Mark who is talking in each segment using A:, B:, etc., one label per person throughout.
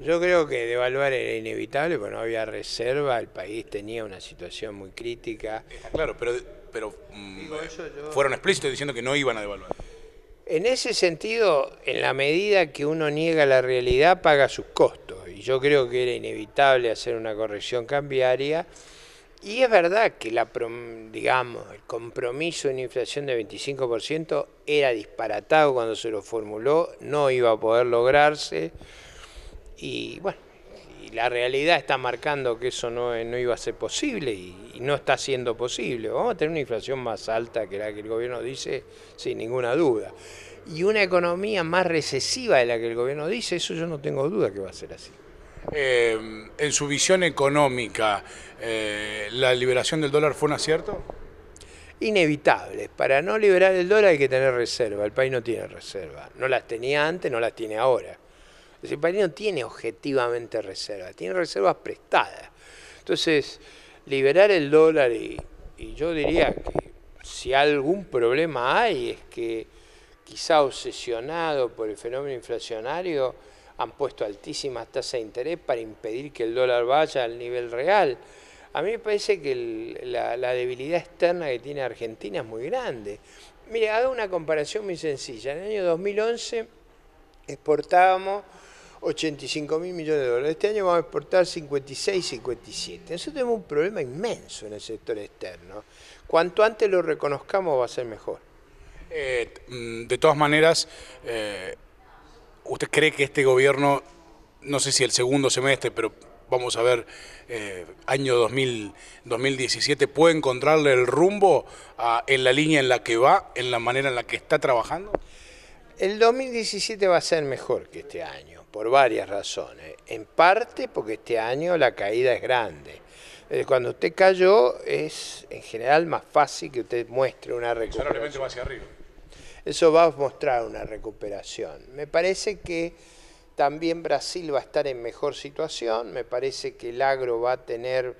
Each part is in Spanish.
A: Yo creo que devaluar era inevitable, porque no había reserva, el país tenía una situación
B: muy crítica. Claro, pero, pero mm, fueron explícitos diciendo que no iban a devaluar.
A: En ese sentido, en la medida que uno niega la realidad, paga sus costos. Y yo creo que era inevitable hacer una corrección cambiaria. Y es verdad que la, digamos, el compromiso de inflación de 25% era disparatado cuando se lo formuló, no iba a poder lograrse. Y bueno, la realidad está marcando que eso no, no iba a ser posible y, no está siendo posible. Vamos a tener una inflación más alta que la que el gobierno dice, sin ninguna duda. Y una economía más recesiva de la que el gobierno dice, eso yo no tengo duda que va a
B: ser así. Eh, en su visión económica, eh, ¿la liberación del dólar fue un acierto?
A: Inevitable. Para no liberar el dólar hay que tener reserva. El país no tiene reserva. No las tenía antes, no las tiene ahora. El país no tiene objetivamente reservas, tiene reservas prestadas. Entonces, liberar el dólar y, yo diría que si algún problema hay es que quizá obsesionado por el fenómeno inflacionario, han puesto altísimas tasas de interés para impedir que el dólar vaya al nivel real. A mí me parece que la, debilidad externa que tiene Argentina es muy grande. Mire, hago una comparación muy sencilla. En el año 2011 exportábamos 85 mil millones de dólares. Este año vamos a exportar 56, 57. Nosotros tenemos un problema inmenso en el sector externo. Cuanto antes lo reconozcamos va a ser mejor.
B: Eh, mm, de todas maneras, eh, ¿usted cree que este gobierno, no sé si el segundo semestre, pero vamos a ver, eh, año 2017, puede encontrarle el rumbo en la línea en la que va, en la manera en la que está trabajando?
A: El 2017 va a ser mejor que este año, por varias razones. En parte porque este año la caída es grande. Eh, cuando usted cayó es en general más fácil que usted muestre una recuperación. hacia arriba. Eso va a mostrar una recuperación. Me parece que también Brasil va a estar en mejor situación, me parece que el agro va a tener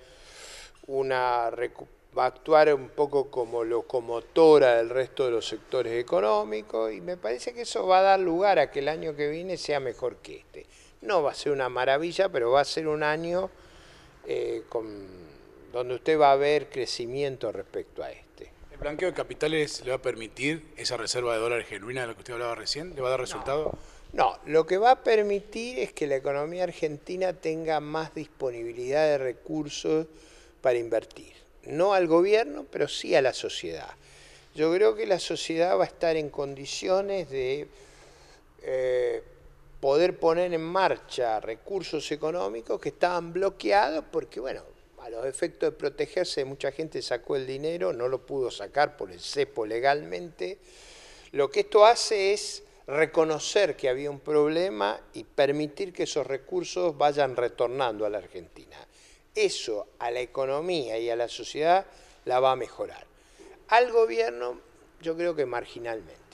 A: una recuperación va a actuar un poco como locomotora del resto de los sectores económicos y me parece que eso va a dar lugar a que el año que viene sea mejor que este. No va a ser una maravilla, pero va a ser un año eh, donde usted va a ver crecimiento respecto a este.
B: ¿El blanqueo de capitales le va a permitir esa reserva de dólares genuina de la que usted hablaba recién? ¿Le va a dar resultado?
A: no lo que va a permitir es que la economía argentina tenga más disponibilidad de recursos para invertir no al gobierno, pero sí a la sociedad. Yo creo que la sociedad va a estar en condiciones de eh, poder poner en marcha recursos económicos que estaban bloqueados porque, bueno, a los efectos de protegerse, mucha gente sacó el dinero, no lo pudo sacar por el cepo legalmente. Lo que esto hace es reconocer que había un problema y permitir que esos recursos vayan retornando a la Argentina eso a la economía y a la sociedad la va a mejorar. Al gobierno yo creo que marginalmente.